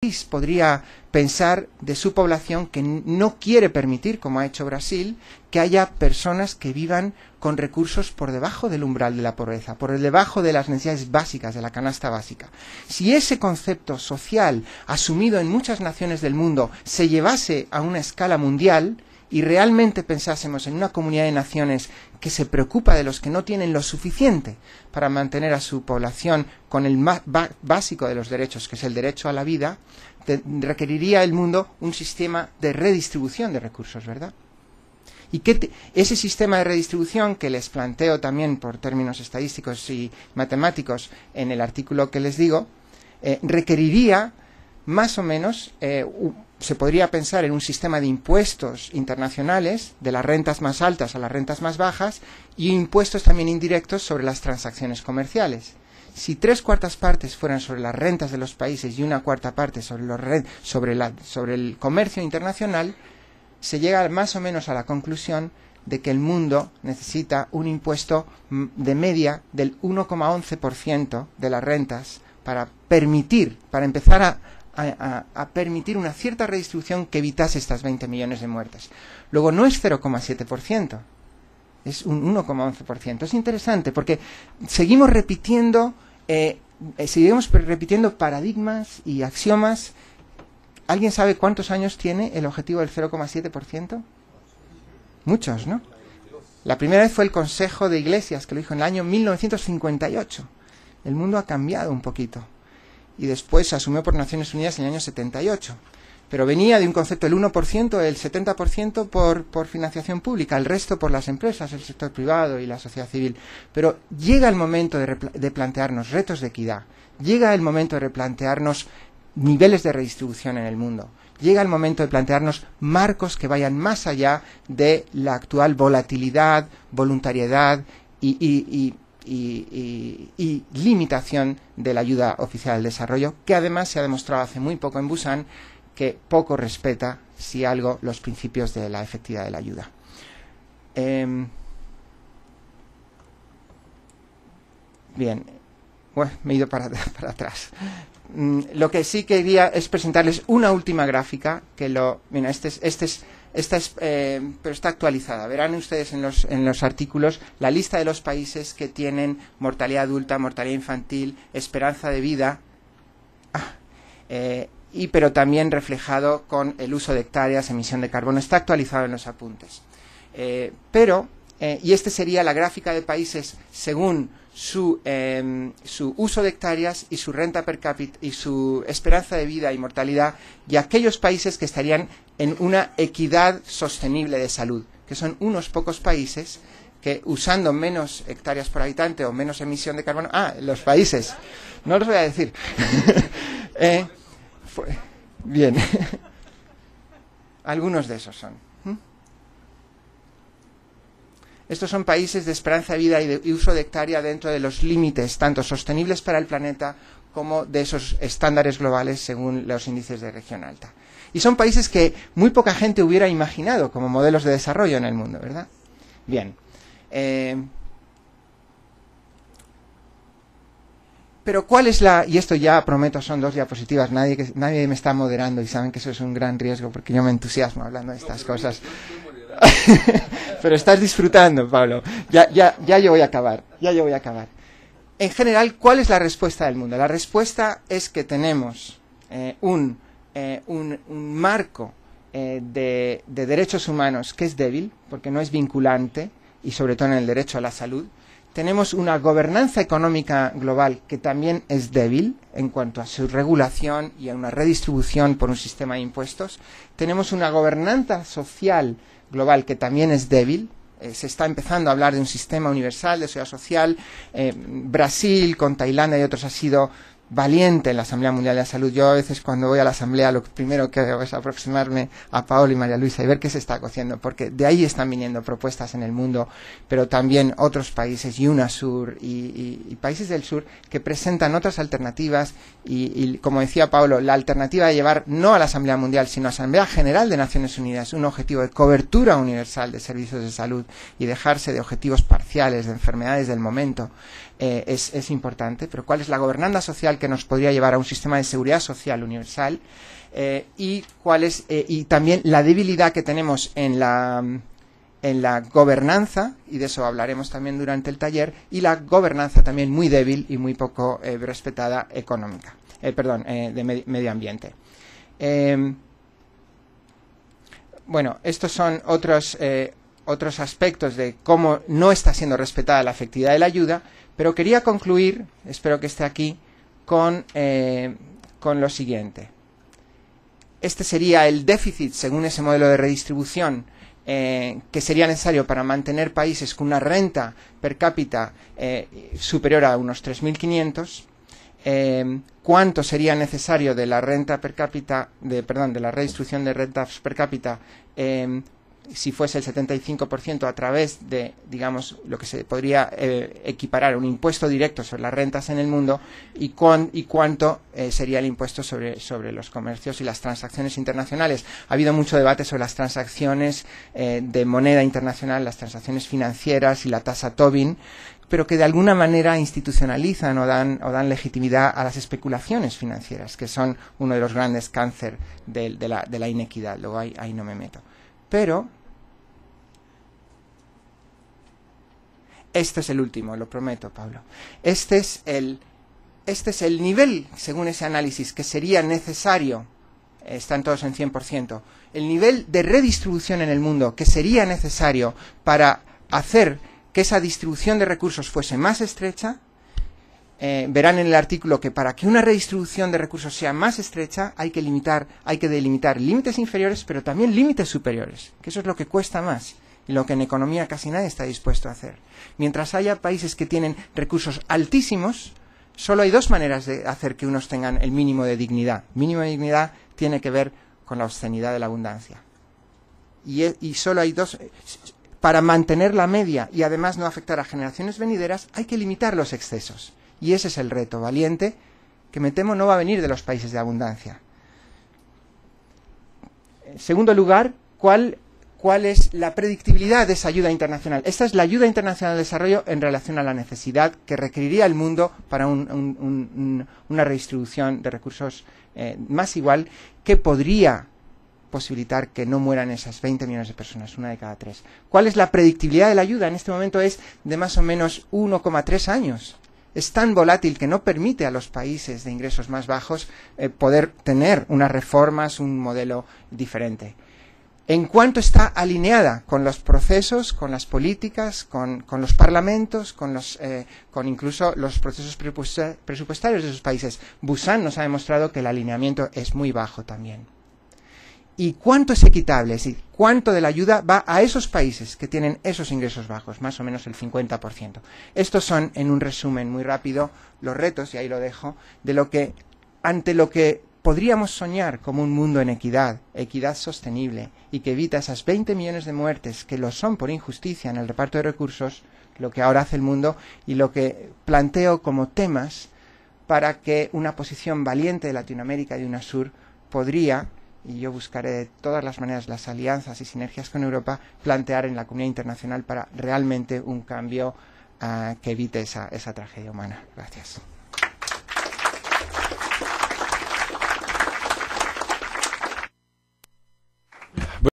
país podría pensar de su población que no quiere permitir, como ha hecho Brasil, que haya personas que vivan con recursos por debajo del umbral de la pobreza, por debajo de las necesidades básicas, de la canasta básica. Si ese concepto social, asumido en muchas naciones del mundo, se llevase a una escala mundial, y realmente pensásemos en una comunidad de naciones que se preocupa de los que no tienen lo suficiente para mantener a su población con el más básico de los derechos, que es el derecho a la vida, requeriría el mundo un sistema de redistribución de recursos, ¿verdad? Y que ese sistema de redistribución que les planteo también por términos estadísticos y matemáticos en el artículo que les digo, eh, requeriría más o menos eh, se podría pensar en un sistema de impuestos internacionales, de las rentas más altas a las rentas más bajas, y impuestos también indirectos sobre las transacciones comerciales. Si tres cuartas partes fueran sobre las rentas de los países y una cuarta parte sobre, los sobre, la, sobre el comercio internacional, se llega más o menos a la conclusión de que el mundo necesita un impuesto mm, de media del 1,11% de las rentas para permitir, para empezar a, a, permitir una cierta redistribución que evitase estas 20 millones de muertes. Luego, no es 0,7%, es un 1,11%. Es interesante porque seguimos repitiendo, eh, eh, seguimos repitiendo paradigmas y axiomas. ¿Alguien sabe cuántos años tiene el objetivo del 0,7%? Muchos, ¿no? La primera vez fue el Consejo de Iglesias, que lo dijo en el año 1958. El mundo ha cambiado un poquito y después se asumió por Naciones Unidas en el año 78. Pero venía de un concepto del 1%, el 70% por, por financiación pública, el resto por las empresas, el sector privado y la sociedad civil. Pero llega el momento de, plantearnos retos de equidad, llega el momento de replantearnos niveles de redistribución en el mundo. Llega el momento de plantearnos marcos que vayan más allá de la actual volatilidad, voluntariedad y y, limitación de la ayuda oficial al desarrollo, que además se ha demostrado hace muy poco en Busan que poco respeta, si algo, los principios de la efectividad de la ayuda. Em, bien, me he ido para, para atrás. Mm, lo que sí quería es presentarles una última gráfica que lo. Mira, este este es esta es, eh, pero está actualizada. Verán ustedes en los, en los artículos la lista de los países que tienen mortalidad adulta, mortalidad infantil, esperanza de vida, ah, eh, y pero también reflejado con el uso de hectáreas, emisión de carbono. Está actualizado en los apuntes. Eh, pero eh, y esta sería la gráfica de países según em, su, uso de hectáreas y su renta per cápita y su esperanza de vida y mortalidad y aquellos países que estarían en una equidad sostenible de salud, que son unos pocos países que usando menos hectáreas por habitante o menos emisión de carbono. Ah, los países. No los voy a decir. Eh, bien. Algunos de esos son. Estos son países de esperanza de vida y, de, uso de hectárea dentro de los límites, tanto sostenibles para el planeta como de esos estándares globales según los índices de región alta. Y son países que muy poca gente hubiera imaginado como modelos de desarrollo en el mundo, ¿verdad? Bien. Eh, pero ¿cuál es la...? Y esto ya prometo son dos diapositivas, nadie, nadie me está moderando y saben que eso es un gran riesgo porque yo me entusiasmo hablando de estas cosas. Pero estás disfrutando, Pablo. Ya, ya, ya yo voy a acabar. Ya yo voy a acabar. En general, ¿cuál es la respuesta del mundo? La respuesta es que tenemos eh, eh, un, un, marco eh, de derechos humanos que es débil, porque no es vinculante, y sobre todo en el derecho a la salud, tenemos una gobernanza económica global que también es débil en cuanto a su regulación y a una redistribución por un sistema de impuestos. Tenemos una gobernanza social global que también es débil. Eh, se está empezando a hablar de un sistema universal de sociedad social. Eh, Brasil con Tailandia y otros ha sido valiente en la Asamblea Mundial de la Salud. Yo a veces cuando voy a la Asamblea lo primero que hago es aproximarme a Paolo y María Luisa y ver qué se está cociendo, porque de ahí están viniendo propuestas en el mundo, pero también otros países, UNASUR y, y, y países del sur, que presentan otras alternativas y, como decía Paolo, la alternativa de llevar no a la Asamblea Mundial, sino a la Asamblea General de Naciones Unidas un objetivo de cobertura universal de servicios de salud y dejarse de objetivos parciales, de enfermedades del momento, eh, es, es importante. Pero ¿cuál es la gobernanza social que nos podría llevar a un sistema de seguridad social universal eh, y cuál eh, y también la debilidad que tenemos en la en la gobernanza y de eso hablaremos también durante el taller y la gobernanza también muy débil y muy poco eh, respetada económica perdón de medio ambiente em, bueno estos son otros otros aspectos de cómo no está siendo respetada la efectividad de la ayuda, pero quería concluir, espero que esté aquí, con, eh, con lo siguiente. Este sería el déficit, según ese modelo de redistribución, eh, que sería necesario para mantener países con una renta per cápita eh, superior a unos 3.500, cuánto sería necesario de la renta per cápita, de, perdón, de la redistribución de rentas per cápita si fuese el 75% a través de, digamos, lo que se podría eh, equiparar un impuesto directo sobre las rentas en el mundo y, con, y cuánto eh, sería el impuesto sobre, sobre los comercios y las transacciones internacionales. Ha habido mucho debate sobre las transacciones eh, de moneda internacional, las transacciones financieras y la tasa Tobin, pero que de alguna manera institucionalizan o dan, o dan legitimidad a las especulaciones financieras, que son uno de los grandes cáncer de, la, inequidad. Luego ahí no me meto. Pero Este es el último, lo prometo, Pablo. Este es el, este es el nivel, según ese análisis, que sería necesario están todos en 100%. El nivel de redistribución en el mundo que sería necesario para hacer que esa distribución de recursos fuese más estrecha, eh, verán en el artículo que para que una redistribución de recursos sea más estrecha hay que limitar, hay que delimitar límites inferiores, pero también límites superiores, que eso es lo que cuesta más lo que en economía casi nadie está dispuesto a hacer. Mientras haya países que tienen recursos altísimos, solo hay dos maneras de hacer que unos tengan el mínimo de dignidad. Mínimo de dignidad tiene que ver con la obscenidad de la abundancia. Y, y solo hay dos. Para mantener la media y además no afectar a generaciones venideras, hay que limitar los excesos. Y ese es el reto valiente que me temo no va a venir de los países de abundancia. En segundo lugar, ¿cuál cuál es la predictibilidad de esa ayuda internacional. Esta es la ayuda internacional de desarrollo en relación a la necesidad que requeriría el mundo para una redistribución de recursos eh, más igual que podría posibilitar que no mueran esas 20 millones de personas, una de cada tres. ¿Cuál es la predictibilidad de la ayuda? En este momento es de más o menos 1,3 años. Es tan volátil que no permite a los países de ingresos más bajos eh, poder tener unas reformas, un modelo diferente en cuanto está alineada con los procesos, con las políticas, con, los parlamentos, con, los, eh, con incluso los procesos presupuestarios de esos países. Busan nos ha demostrado que el alineamiento es muy bajo también. ¿Y cuánto es equitable? Es ¿cuánto de la ayuda va a esos países que tienen esos ingresos bajos? Más o menos el 50%. Estos son, en un resumen muy rápido, los retos, y ahí lo dejo, de lo que, ante lo que Podríamos soñar como un mundo en equidad, equidad sostenible, y que evita esas 20 millones de muertes que lo son por injusticia en el reparto de recursos, lo que ahora hace el mundo y lo que planteo como temas para que una posición valiente de Latinoamérica y de UNASUR podría, y yo buscaré de todas las maneras las alianzas y sinergias con Europa, plantear en la comunidad internacional para realmente un cambio ah, que evite esa, esa tragedia humana. Gracias.